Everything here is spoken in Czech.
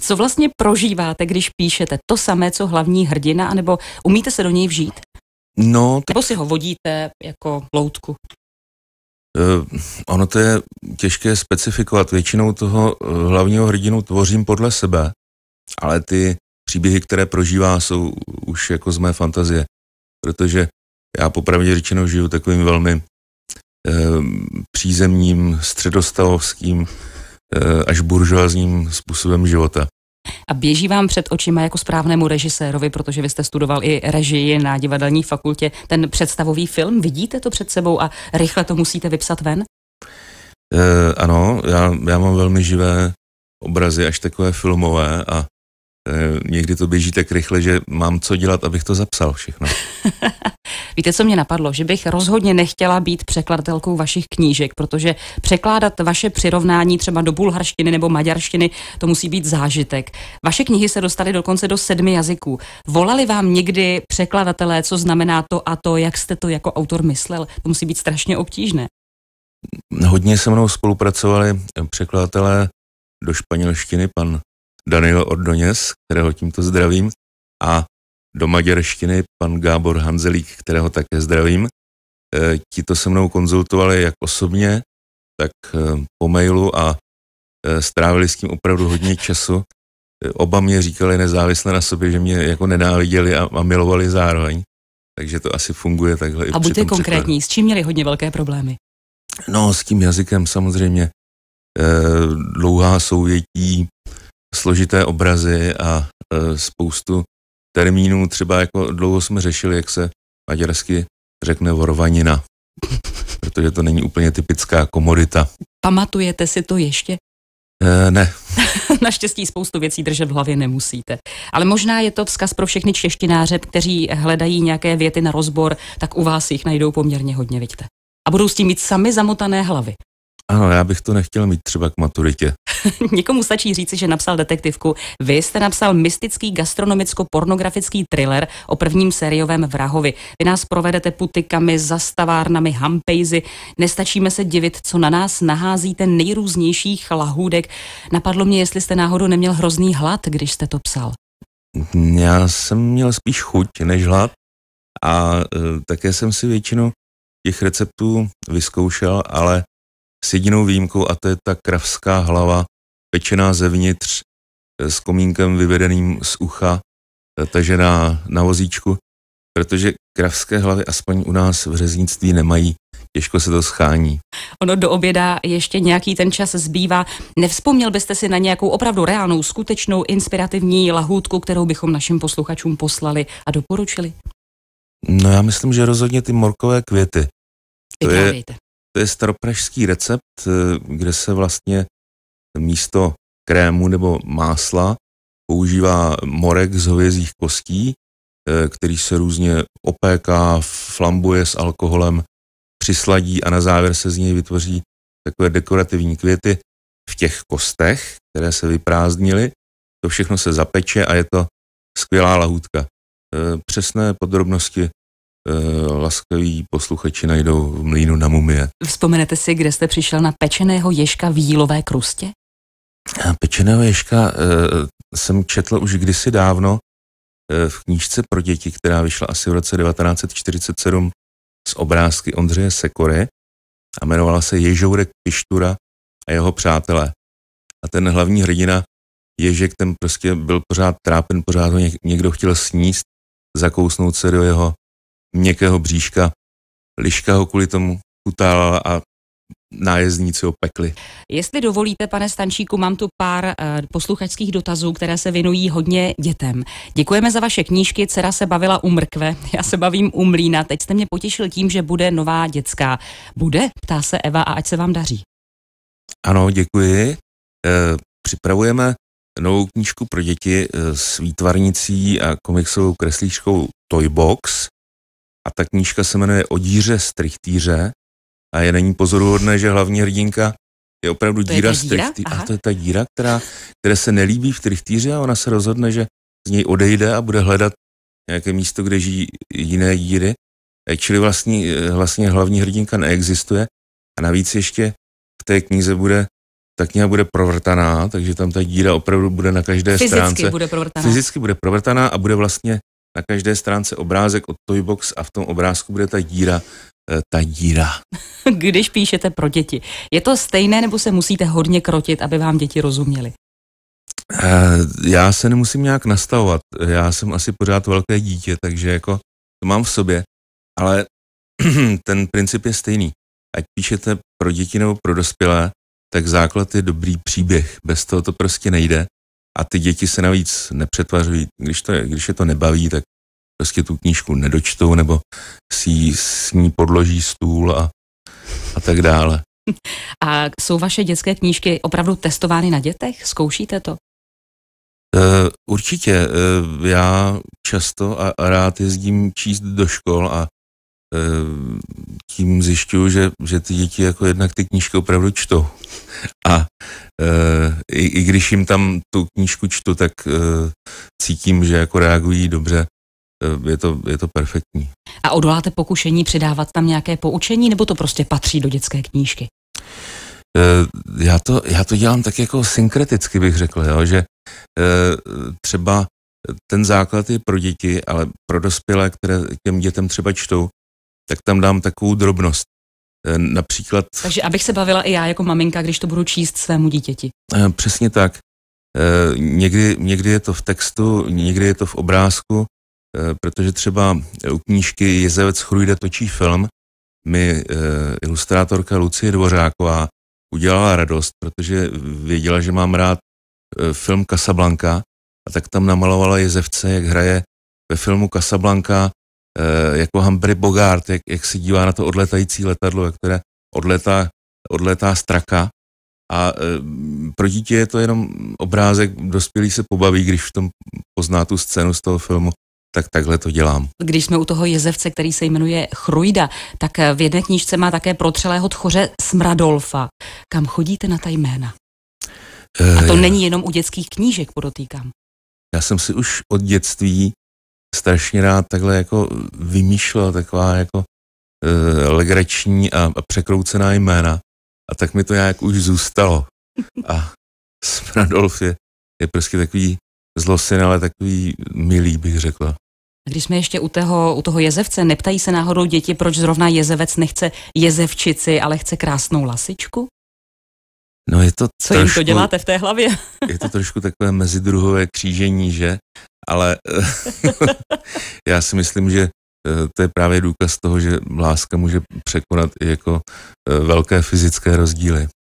Co vlastně prožíváte, když píšete to samé, co hlavní hrdina, anebo umíte se do něj vžít? No, tak... Nebo si ho vodíte jako loutku? Uh, ono to je těžké specifikovat. Většinou toho eh, hlavního hrdinu tvořím podle sebe, ale ty příběhy, které prožívá, jsou už jako z mé fantazie. Protože já popravdě řečeno žiju takovým velmi uh, přízemním, středostavovským Eh, až buržoázním způsobem života. A běží vám před očima jako správnému režisérovi, protože vy jste studoval i režii na divadelní fakultě, ten představový film, vidíte to před sebou a rychle to musíte vypsat ven? E, ano, já, já mám velmi živé obrazy, až takové filmové a e, někdy to běží tak rychle, že mám co dělat, abych to zapsal všechno. Víte, co mě napadlo? Že bych rozhodně nechtěla být překladatelkou vašich knížek, protože překládat vaše přirovnání třeba do bulharštiny nebo maďarštiny, to musí být zážitek. Vaše knihy se dostaly dokonce do sedmi jazyků. Volali vám někdy překladatelé, co znamená to a to, jak jste to jako autor myslel? To musí být strašně obtížné. Hodně se mnou spolupracovali překladatelé do španělštiny, pan Daniel Ordoněz, kterého tímto zdravím, a do maďarštiny, pan Gábor Hanzelík, kterého také zdravím. E, ti to se mnou konzultovali jak osobně, tak e, po mailu a e, strávili s tím opravdu hodně času. Oba mě říkali nezávisle na sobě, že mě jako nenáviděli a, a milovali zároveň. Takže to asi funguje takhle. A buďte konkrétní, překladu. s čím měli hodně velké problémy? No, s tím jazykem samozřejmě. E, dlouhá souvětí, složité obrazy a e, spoustu termínů. Třeba jako dlouho jsme řešili, jak se maďarsky řekne vorvanina, protože to není úplně typická komodita. Pamatujete si to ještě? E, ne. Naštěstí spoustu věcí držet v hlavě nemusíte. Ale možná je to vzkaz pro všechny češtináře, kteří hledají nějaké věty na rozbor, tak u vás jich najdou poměrně hodně, vidíte. A budou s tím mít sami zamotané hlavy. Ano, já bych to nechtěl mít třeba k maturitě. Někomu stačí říci, že napsal detektivku. Vy jste napsal mystický gastronomicko-pornografický thriller o prvním sériovém vrahovi. Vy nás provedete putikami, zastavárnami, hampejzy. Nestačíme se divit, co na nás naházíte nejrůznějších lahůdek. Napadlo mě, jestli jste náhodou neměl hrozný hlad, když jste to psal. Já jsem měl spíš chuť než hlad a e, také jsem si většinu těch receptů vyzkoušel, ale s jedinou výjimkou a to je ta kravská hlava, pečená zevnitř eh, s komínkem vyvedeným z ucha, eh, takže na, na vozíčku, protože kravské hlavy aspoň u nás v řeznictví nemají těžko se to schání. Ono do oběda ještě nějaký ten čas zbývá. Nevzpomněl byste si na nějakou opravdu reálnou, skutečnou, inspirativní lahůdku, kterou bychom našim posluchačům poslali a doporučili? No já myslím, že rozhodně ty morkové květy. To je, to je staropražský recept, eh, kde se vlastně místo krému nebo másla používá morek z hovězích kostí, eh, který se různě opéká, flambuje s alkoholem, přisladí a na závěr se z něj vytvoří takové dekorativní květy v těch kostech, které se vyprázdnily. To všechno se zapeče a je to skvělá lahůdka. Eh, přesné podrobnosti Eh, laskaví posluchači najdou v mlínu na mumie. Vzpomenete si, kde jste přišel na pečeného ježka v jílové krustě? Pečeného ježka e, jsem četl už kdysi dávno e, v knížce pro děti, která vyšla asi v roce 1947 z obrázky Ondřeje Sekory a jmenovala se Ježourek Pištura a jeho přátelé. A ten hlavní hrdina Ježek, ten prostě byl pořád trápen, pořád ho někdo chtěl sníst, zakousnout se do jeho měkkého bříška. Liška ho kvůli tomu utálala a nájezdníci opekli. Jestli dovolíte, pane Stančíku, mám tu pár uh, posluchačských dotazů, které se věnují hodně dětem. Děkujeme za vaše knížky, dcera se bavila u mrkve, já se bavím u mlína. Teď jste mě potěšil tím, že bude nová dětská. Bude? Ptá se Eva a ať se vám daří. Ano, děkuji. E, připravujeme novou knížku pro děti eh, s výtvarnicí a komiksovou kreslíčkou Toybox. A ta knížka se jmenuje Odíře strichtýře a je není pozoruhodné, že hlavní hrdinka je opravdu to díra, je díra? A to je ta díra, která, která se nelíbí v trichtýře a ona se rozhodne, že z něj odejde a bude hledat nějaké místo, kde žijí jiné díry. Čili vlastně, vlastně hlavní hrdinka neexistuje a navíc ještě v té knize bude ta kniha bude provrtaná, takže tam ta díra opravdu bude na každé Fyzicky stránce. Bude provrtaná. Fyzicky bude provrtaná a bude vlastně na každé stránce obrázek od Toybox a v tom obrázku bude ta díra, eh, ta díra. Když píšete pro děti, je to stejné nebo se musíte hodně krotit, aby vám děti rozuměly? Eh, já se nemusím nějak nastavovat. Já jsem asi pořád velké dítě, takže jako to mám v sobě. Ale ten princip je stejný. Ať píšete pro děti nebo pro dospělé, tak základ je dobrý příběh. Bez toho to prostě nejde. A ty děti se navíc nepřetvařují, když, to je, když je to nebaví, tak prostě tu knížku nedočtou nebo si jí, s ní podloží stůl a, a tak dále. A jsou vaše dětské knížky opravdu testovány na dětech? Zkoušíte to? Uh, určitě. Uh, já často a, a rád jezdím číst do škol a uh, tím zjišťuju, že, že ty děti jako jednak ty knížky opravdu čtou. A i, i když jim tam tu knížku čtu, tak uh, cítím, že jako reagují dobře. Uh, je to, je to perfektní. A odoláte pokušení přidávat tam nějaké poučení, nebo to prostě patří do dětské knížky? Uh, já to, já to dělám tak jako synkreticky, bych řekl, jo, že uh, třeba ten základ je pro děti, ale pro dospělé, které těm dětem třeba čtou, tak tam dám takovou drobnost. Eh, například... Takže abych se bavila i já jako maminka, když to budu číst svému dítěti. Eh, přesně tak. Eh, někdy, někdy je to v textu, někdy je to v obrázku, protože třeba u knížky Jezevec Chrujde točí film, mi ilustrátorka Lucie Dvořáková udělala radost, protože věděla, že mám rád film Casablanca a tak tam namalovala jezevce, jak hraje ve filmu Casablanca Eh, jako Humphrey Bogart, jak, jak se dívá na to odletající letadlo, které odletá, odletá straka. A eh, pro dítě je to jenom obrázek, dospělý se pobaví, když v tom pozná tu scénu z toho filmu, tak takhle to dělám. Když jsme u toho jezevce, který se jmenuje Chrujda, tak eh, v jedné knížce má také protřelého tchoře Smradolfa. Kam chodíte na ta jména? A to není jenom u dětských knížek, podotýkám. Já jsem si už od dětství strašně rád takhle jako vymýšlel taková jako e, legrační a, a překroucená jména. A tak mi to nějak už zůstalo. A Smradolf je, je prostě takový zlosin, ale takový milý, bych řekla. Když jsme ještě u toho, u toho jezevce, neptají se náhodou děti, proč zrovna jezevec nechce jezevčici, ale chce krásnou lasičku? No je to Co trošku, jim to děláte v té hlavě? je to trošku takové mezidruhové křížení, že? ale eh, já si myslím, že eh, to je právě důkaz toho, že láska může překonat i jako eh, velké fyzické rozdíly.